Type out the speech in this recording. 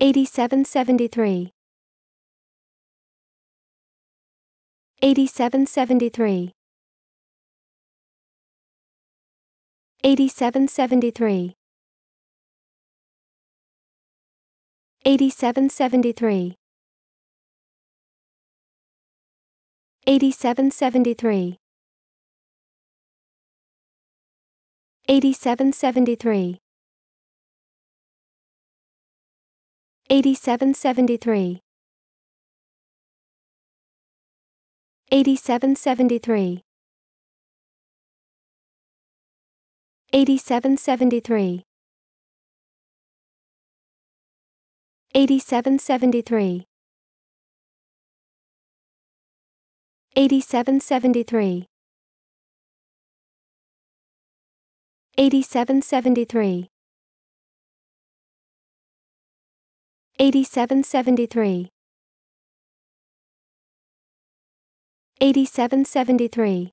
8773 8773 8773 8773 8773 8773 8773 8773 8773 8773 8773 8773 8773 8773